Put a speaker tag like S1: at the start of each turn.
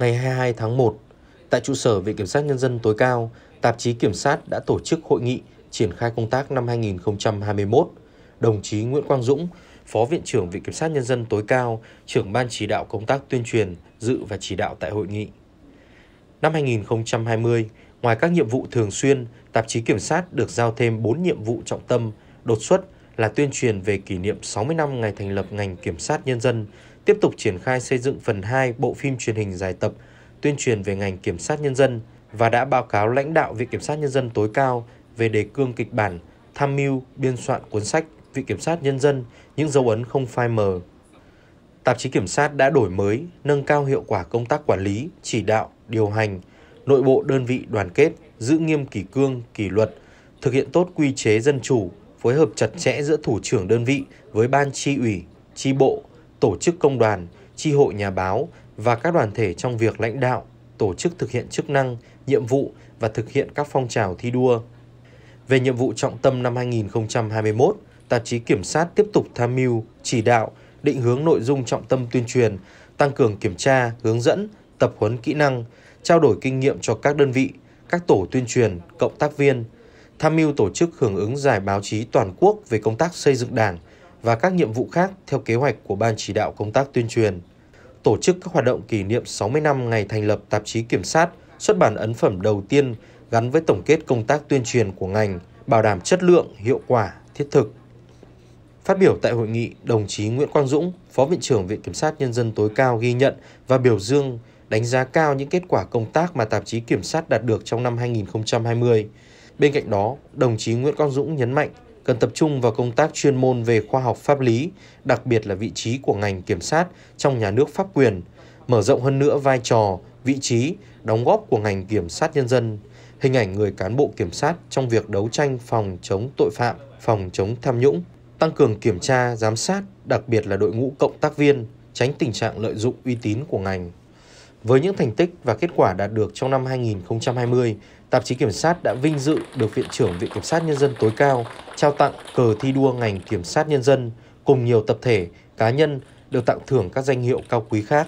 S1: ngày 22 tháng 1, tại trụ sở Viện Kiểm sát Nhân dân tối cao, tạp chí Kiểm sát đã tổ chức hội nghị triển khai công tác năm 2021. Đồng chí Nguyễn Quang Dũng, Phó Viện trưởng Viện Kiểm sát Nhân dân tối cao, trưởng Ban chỉ đạo công tác tuyên truyền, dự và chỉ đạo tại hội nghị. Năm 2020, ngoài các nhiệm vụ thường xuyên, tạp chí Kiểm sát được giao thêm 4 nhiệm vụ trọng tâm, đột xuất – là tuyên truyền về kỷ niệm 60 năm ngày thành lập ngành kiểm sát nhân dân, tiếp tục triển khai xây dựng phần 2 bộ phim truyền hình dài tập tuyên truyền về ngành kiểm sát nhân dân và đã báo cáo lãnh đạo Viện Kiểm sát Nhân dân tối cao về đề cương kịch bản, tham mưu, biên soạn cuốn sách Viện Kiểm sát Nhân dân, những dấu ấn không phai mờ. Tạp chí Kiểm sát đã đổi mới, nâng cao hiệu quả công tác quản lý, chỉ đạo, điều hành, nội bộ đơn vị đoàn kết, giữ nghiêm kỷ cương, kỷ luật, thực hiện tốt quy chế dân chủ, phối hợp chặt chẽ giữa thủ trưởng đơn vị với ban tri ủy, tri bộ, tổ chức công đoàn, tri hội nhà báo và các đoàn thể trong việc lãnh đạo, tổ chức thực hiện chức năng, nhiệm vụ và thực hiện các phong trào thi đua. Về nhiệm vụ trọng tâm năm 2021, tạp chí Kiểm sát tiếp tục tham mưu, chỉ đạo, định hướng nội dung trọng tâm tuyên truyền, tăng cường kiểm tra, hướng dẫn, tập huấn kỹ năng, trao đổi kinh nghiệm cho các đơn vị, các tổ tuyên truyền, cộng tác viên – tham mưu tổ chức hưởng ứng giải báo chí toàn quốc về công tác xây dựng đảng và các nhiệm vụ khác theo kế hoạch của Ban chỉ đạo công tác tuyên truyền, tổ chức các hoạt động kỷ niệm 60 năm ngày thành lập tạp chí Kiểm sát, xuất bản ấn phẩm đầu tiên gắn với tổng kết công tác tuyên truyền của ngành, bảo đảm chất lượng, hiệu quả, thiết thực. Phát biểu tại hội nghị, đồng chí Nguyễn Quang Dũng, Phó Viện trưởng Viện Kiểm sát Nhân dân tối cao ghi nhận và biểu dương đánh giá cao những kết quả công tác mà tạp chí Kiểm sát đạt được trong năm 2020 Bên cạnh đó, đồng chí Nguyễn Quang Dũng nhấn mạnh cần tập trung vào công tác chuyên môn về khoa học pháp lý, đặc biệt là vị trí của ngành kiểm sát trong nhà nước pháp quyền, mở rộng hơn nữa vai trò, vị trí, đóng góp của ngành kiểm sát nhân dân, hình ảnh người cán bộ kiểm sát trong việc đấu tranh phòng chống tội phạm, phòng chống tham nhũng, tăng cường kiểm tra, giám sát, đặc biệt là đội ngũ cộng tác viên, tránh tình trạng lợi dụng uy tín của ngành. Với những thành tích và kết quả đạt được trong năm 2020, tạp chí Kiểm sát đã vinh dự được Viện trưởng Viện Kiểm sát Nhân dân tối cao trao tặng cờ thi đua ngành Kiểm sát Nhân dân cùng nhiều tập thể, cá nhân được tặng thưởng các danh hiệu cao quý khác.